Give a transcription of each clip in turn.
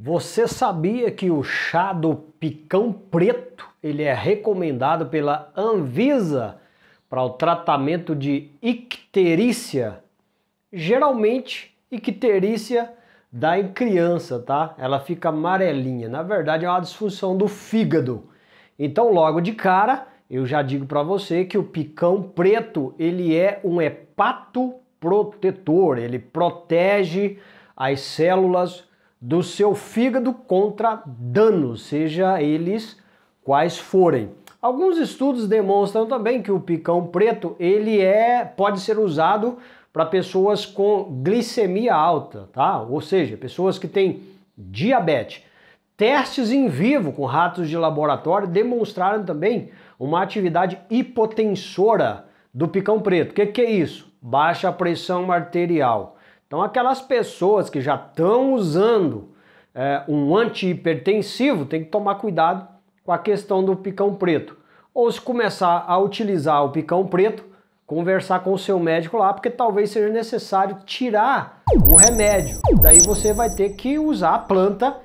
Você sabia que o chá do picão preto ele é recomendado pela Anvisa para o tratamento de icterícia? Geralmente, icterícia dá em criança, tá? Ela fica amarelinha. Na verdade, é uma disfunção do fígado. Então, logo de cara, eu já digo para você que o picão preto ele é um hepatoprotetor. Ele protege as células do seu fígado contra danos, seja eles quais forem. Alguns estudos demonstram também que o picão preto ele é pode ser usado para pessoas com glicemia alta, tá? Ou seja, pessoas que têm diabetes. Testes em vivo com ratos de laboratório demonstraram também uma atividade hipotensora do picão preto. O que, que é isso? Baixa pressão arterial. Então, aquelas pessoas que já estão usando é, um antihipertensivo tem que tomar cuidado com a questão do picão preto. Ou se começar a utilizar o picão preto, conversar com o seu médico lá, porque talvez seja necessário tirar o remédio. Daí você vai ter que usar a planta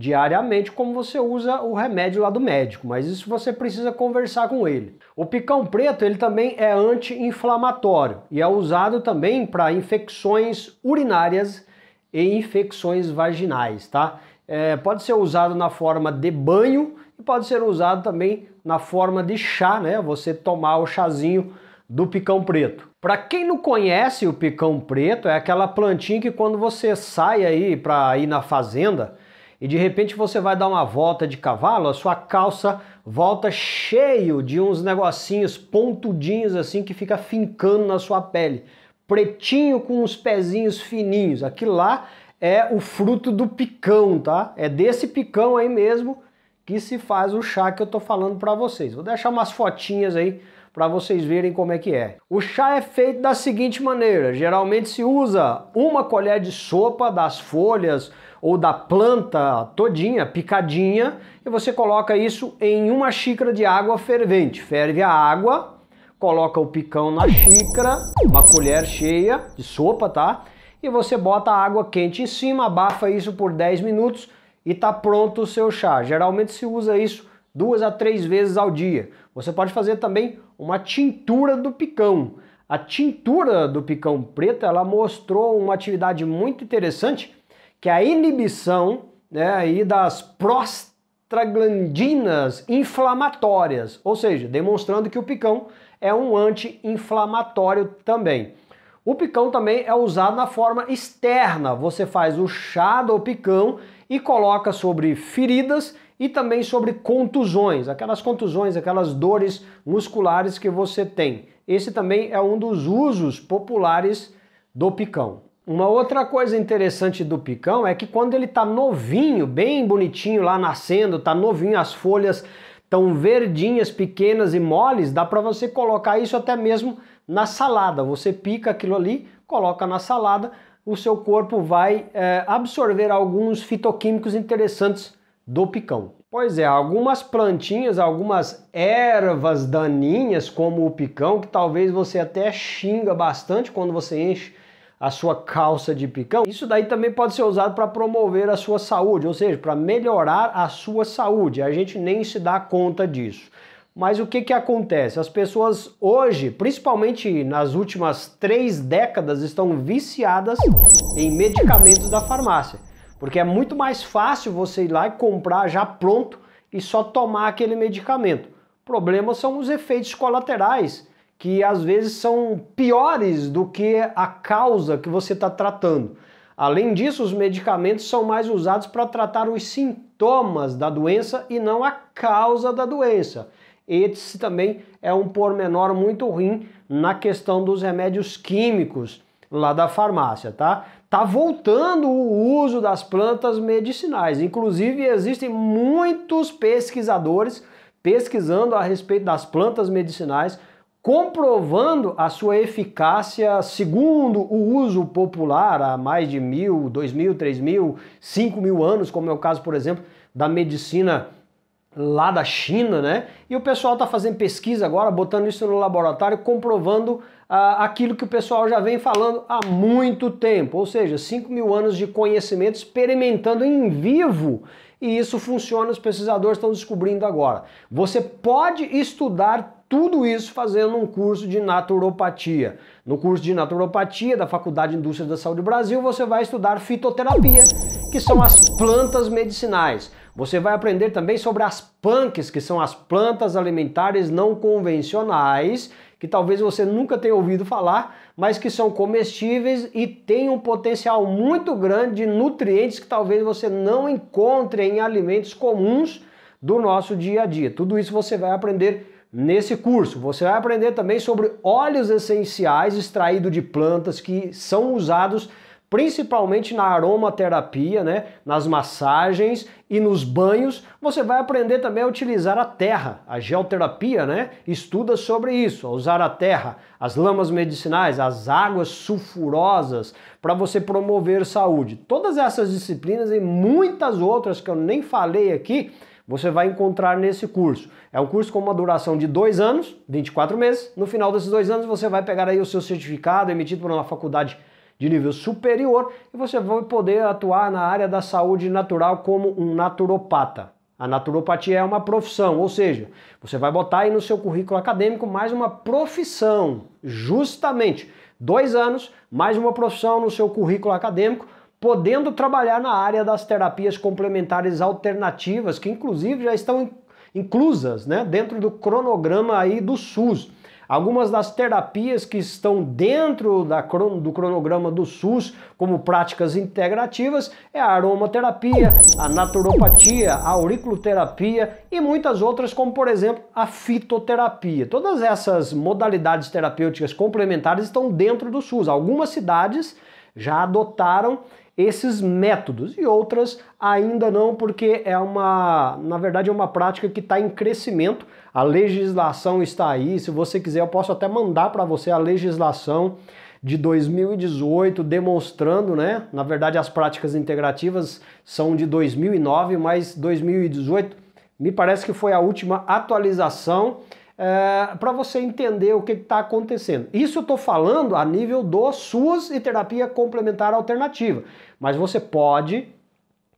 diariamente, como você usa o remédio lá do médico, mas isso você precisa conversar com ele. O picão preto ele também é anti-inflamatório e é usado também para infecções urinárias e infecções vaginais, tá? É, pode ser usado na forma de banho e pode ser usado também na forma de chá, né? Você tomar o chazinho do picão preto. Para quem não conhece o picão preto, é aquela plantinha que quando você sai aí para ir na fazenda, e de repente você vai dar uma volta de cavalo, a sua calça volta cheio de uns negocinhos pontudinhos assim que fica fincando na sua pele, pretinho com uns pezinhos fininhos. Aquilo lá é o fruto do picão, tá? É desse picão aí mesmo que se faz o chá que eu tô falando para vocês. Vou deixar umas fotinhas aí para vocês verem como é que é. O chá é feito da seguinte maneira: geralmente se usa uma colher de sopa das folhas ou da planta todinha, picadinha, e você coloca isso em uma xícara de água fervente. Ferve a água, coloca o picão na xícara, uma colher cheia de sopa, tá? E você bota a água quente em cima, abafa isso por 10 minutos e tá pronto o seu chá. Geralmente se usa isso duas a três vezes ao dia. Você pode fazer também uma tintura do picão. A tintura do picão preto, ela mostrou uma atividade muito interessante que é a inibição né, aí das prostaglandinas inflamatórias, ou seja, demonstrando que o picão é um anti-inflamatório também. O picão também é usado na forma externa. Você faz o chá do picão e coloca sobre feridas e também sobre contusões, aquelas contusões, aquelas dores musculares que você tem. Esse também é um dos usos populares do picão. Uma outra coisa interessante do picão é que quando ele tá novinho, bem bonitinho lá nascendo, tá novinho, as folhas tão verdinhas, pequenas e moles, dá para você colocar isso até mesmo na salada. Você pica aquilo ali, coloca na salada, o seu corpo vai é, absorver alguns fitoquímicos interessantes do picão. Pois é, algumas plantinhas, algumas ervas daninhas, como o picão, que talvez você até xinga bastante quando você enche a sua calça de picão. Isso daí também pode ser usado para promover a sua saúde, ou seja, para melhorar a sua saúde. A gente nem se dá conta disso. Mas o que, que acontece? As pessoas hoje, principalmente nas últimas três décadas, estão viciadas em medicamentos da farmácia. Porque é muito mais fácil você ir lá e comprar já pronto e só tomar aquele medicamento. O problema são os efeitos colaterais que às vezes são piores do que a causa que você está tratando. Além disso, os medicamentos são mais usados para tratar os sintomas da doença e não a causa da doença. Esse também é um pormenor muito ruim na questão dos remédios químicos lá da farmácia, tá? Tá voltando o uso das plantas medicinais. Inclusive, existem muitos pesquisadores pesquisando a respeito das plantas medicinais comprovando a sua eficácia segundo o uso popular há mais de mil, dois mil, três mil, cinco mil anos, como é o caso, por exemplo, da medicina lá da China, né? E o pessoal está fazendo pesquisa agora, botando isso no laboratório, comprovando ah, aquilo que o pessoal já vem falando há muito tempo, ou seja, cinco mil anos de conhecimento experimentando em vivo. E isso funciona, os pesquisadores estão descobrindo agora. Você pode estudar tudo isso fazendo um curso de naturopatia. No curso de naturopatia da Faculdade de Indústria da Saúde Brasil, você vai estudar fitoterapia, que são as plantas medicinais. Você vai aprender também sobre as punks, que são as plantas alimentares não convencionais, que talvez você nunca tenha ouvido falar, mas que são comestíveis e têm um potencial muito grande de nutrientes que talvez você não encontre em alimentos comuns do nosso dia a dia. Tudo isso você vai aprender nesse curso. Você vai aprender também sobre óleos essenciais extraídos de plantas que são usados principalmente na aromaterapia, né, nas massagens e nos banhos. Você vai aprender também a utilizar a terra. A geoterapia, né, estuda sobre isso, a usar a terra, as lamas medicinais, as águas sulfurosas para você promover saúde. Todas essas disciplinas e muitas outras que eu nem falei aqui, você vai encontrar nesse curso. É um curso com uma duração de dois anos, 24 meses. No final desses dois anos, você vai pegar aí o seu certificado emitido por uma faculdade de nível superior e você vai poder atuar na área da saúde natural como um naturopata. A naturopatia é uma profissão, ou seja, você vai botar aí no seu currículo acadêmico mais uma profissão, justamente. Dois anos, mais uma profissão no seu currículo acadêmico podendo trabalhar na área das terapias complementares alternativas, que inclusive já estão inclusas né, dentro do cronograma aí do SUS. Algumas das terapias que estão dentro da, do cronograma do SUS, como práticas integrativas, é a aromaterapia, a naturopatia, a auriculoterapia e muitas outras, como por exemplo a fitoterapia. Todas essas modalidades terapêuticas complementares estão dentro do SUS. Algumas cidades já adotaram esses métodos e outras ainda não, porque é uma, na verdade, é uma prática que está em crescimento. A legislação está aí. Se você quiser, eu posso até mandar para você a legislação de 2018 demonstrando, né? Na verdade, as práticas integrativas são de 2009, mas 2018 me parece que foi a última atualização é, eh, para você entender o que está acontecendo. Isso eu estou falando a nível do SUS e terapia complementar alternativa, mas você pode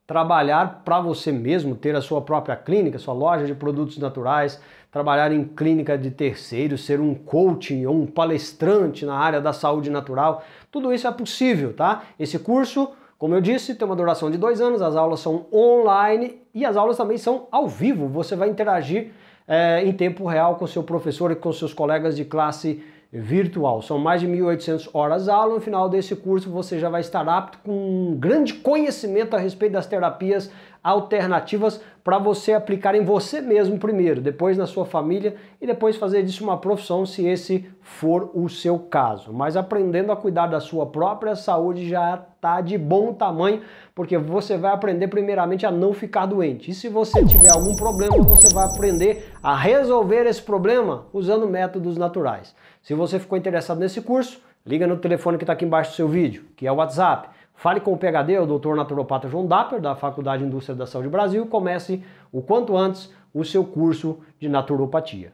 trabalhar para você mesmo, ter a sua própria clínica, sua loja de produtos naturais, trabalhar em clínica de terceiros, ser um coaching ou um palestrante na área da saúde natural, tudo isso é possível, tá? Esse curso como eu disse, tem uma duração de dois anos, as aulas são online e as aulas também são ao vivo. Você vai interagir é, em tempo real com seu professor e com seus colegas de classe virtual. São mais de 1.800 horas aula. No final desse curso, você já vai estar apto com um grande conhecimento a respeito das terapias alternativas para você aplicar em você mesmo primeiro, depois na sua família e depois fazer disso uma profissão se esse for o seu caso. Mas aprendendo a cuidar da sua própria saúde já tá de bom tamanho, porque você vai aprender primeiramente a não ficar doente. E se você tiver algum problema, você vai aprender a resolver esse problema usando métodos naturais. Se você ficou interessado nesse curso, liga no telefone que está aqui embaixo do seu vídeo, que é o WhatsApp Fale com o PHD, o Dr. Naturopata João Dapper, da Faculdade de Indústria da Saúde Brasil, comece o quanto antes o seu curso de naturopatia.